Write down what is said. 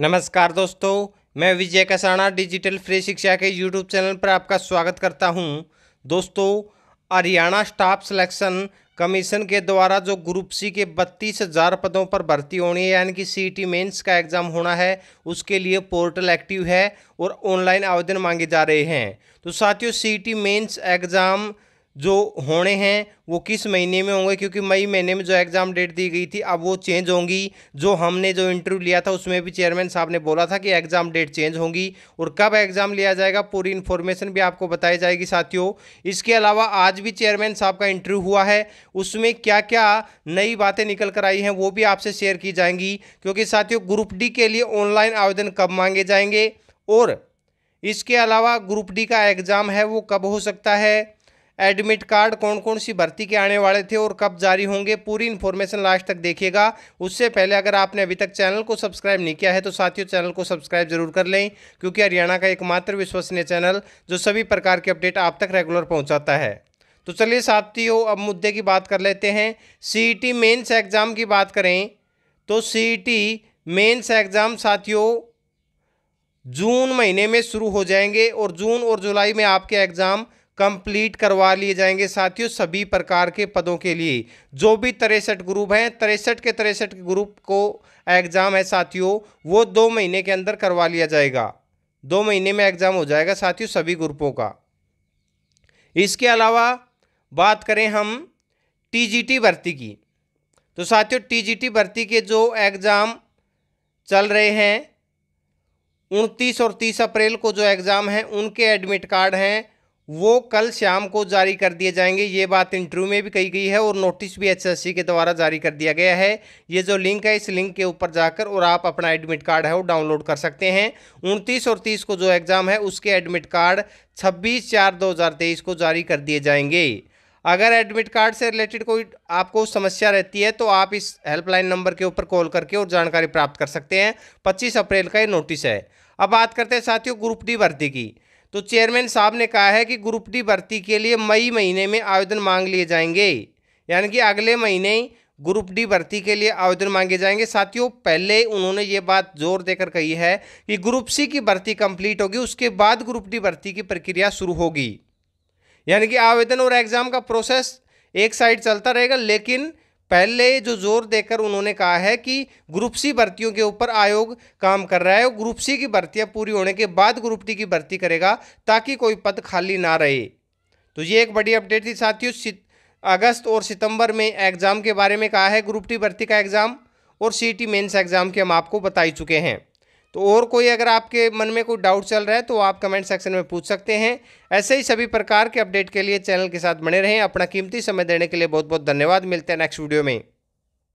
नमस्कार दोस्तों मैं विजय कसाणा डिजिटल फ्री शिक्षा के यूट्यूब चैनल पर आपका स्वागत करता हूं दोस्तों हरियाणा स्टाफ सिलेक्शन कमीशन के द्वारा जो ग्रुप सी के बत्तीस हज़ार पदों पर भर्ती होनी है यानी कि सी टी मेन्स का एग्ज़ाम होना है उसके लिए पोर्टल एक्टिव है और ऑनलाइन आवेदन मांगे जा रहे हैं तो साथियों सी टी मेन्स एग्ज़ाम जो होने हैं वो किस महीने में होंगे क्योंकि मई महीने में जो एग्ज़ाम डेट दी गई थी अब वो चेंज होंगी जो हमने जो इंटरव्यू लिया था उसमें भी चेयरमैन साहब ने बोला था कि एग्ज़ाम डेट चेंज होंगी और कब एग्ज़ाम लिया जाएगा पूरी इन्फॉर्मेशन भी आपको बताई जाएगी साथियों इसके अलावा आज भी चेयरमैन साहब का इंटरव्यू हुआ है उसमें क्या क्या नई बातें निकल कर आई हैं वो भी आपसे शेयर की जाएंगी क्योंकि साथियों ग्रुप डी के लिए ऑनलाइन आवेदन कब मांगे जाएंगे और इसके अलावा ग्रुप डी का एग्ज़ाम है वो कब हो सकता है एडमिट कार्ड कौन कौन सी भर्ती के आने वाले थे और कब जारी होंगे पूरी इन्फॉर्मेशन लास्ट तक देखिएगा उससे पहले अगर आपने अभी तक चैनल को सब्सक्राइब नहीं किया है तो साथियों चैनल को सब्सक्राइब जरूर कर लें क्योंकि हरियाणा का एकमात्र विश्वसनीय चैनल जो सभी प्रकार के अपडेट आप तक रेगुलर पहुँचाता है तो चलिए साथियों अब मुद्दे की बात कर लेते हैं सी ई एग्ज़ाम की बात करें तो सी ई एग्ज़ाम साथियों जून महीने में शुरू हो जाएंगे और जून और जुलाई में आपके एग्ज़ाम कंप्लीट करवा लिए जाएंगे साथियों सभी प्रकार के पदों के लिए जो भी तिरसठ ग्रुप हैं तिरसठ के तिरसठ ग्रुप को एग्ज़ाम है साथियों वो दो महीने के अंदर करवा लिया जाएगा दो महीने में एग्ज़ाम हो जाएगा साथियों सभी ग्रुपों का इसके अलावा बात करें हम टीजीटी भर्ती की तो साथियों टीजीटी भर्ती के जो एग्ज़ाम चल रहे हैं उनतीस और तीस अप्रैल को जो एग्ज़ाम हैं उनके एडमिट कार्ड हैं वो कल शाम को जारी कर दिए जाएंगे ये बात इंटरव्यू में भी कही गई है और नोटिस भी एचएससी के द्वारा जारी कर दिया गया है ये जो लिंक है इस लिंक के ऊपर जाकर और आप अपना एडमिट कार्ड है वो डाउनलोड कर सकते हैं उनतीस और तीस को जो एग्ज़ाम है उसके एडमिट कार्ड छब्बीस चार दो हज़ार तेईस को जारी कर दिए जाएंगे अगर एडमिट कार्ड से रिलेटेड कोई आपको समस्या रहती है तो आप इस हेल्पलाइन नंबर के ऊपर कॉल करके और जानकारी प्राप्त कर सकते हैं पच्चीस अप्रैल का ये नोटिस है अब बात करते हैं साथियों ग्रुप डी भर्ती की तो चेयरमैन साहब ने कहा है कि ग्रुप डी भर्ती के लिए मई महीने में आवेदन मांग लिए जाएंगे यानी कि अगले महीने ग्रुप डी भर्ती के लिए आवेदन मांगे जाएंगे साथियों पहले उन्होंने ये बात जोर देकर कही है कि ग्रुप सी की भर्ती कंप्लीट होगी उसके बाद ग्रुप डी भर्ती की प्रक्रिया शुरू होगी यानी कि आवेदन और एग्ज़ाम का प्रोसेस एक साइड चलता रहेगा लेकिन पहले जो जोर देकर उन्होंने कहा है कि ग्रुप सी भर्तियों के ऊपर आयोग काम कर रहा है और ग्रुप सी की भर्तियाँ पूरी होने के बाद ग्रुप डी की भर्ती करेगा ताकि कोई पद खाली ना रहे तो ये एक बड़ी अपडेट थी साथियों अगस्त और सितंबर में एग्ज़ाम के बारे में कहा है ग्रुप डी भर्ती का एग्ज़ाम और सी टी मेन्स एग्ज़ाम के हम आपको बता ही चुके हैं तो और कोई अगर आपके मन में कोई डाउट चल रहा है तो आप कमेंट सेक्शन में पूछ सकते हैं ऐसे ही सभी प्रकार के अपडेट के लिए चैनल के साथ बने रहें अपना कीमती समय देने के लिए बहुत बहुत धन्यवाद मिलते हैं नेक्स्ट वीडियो में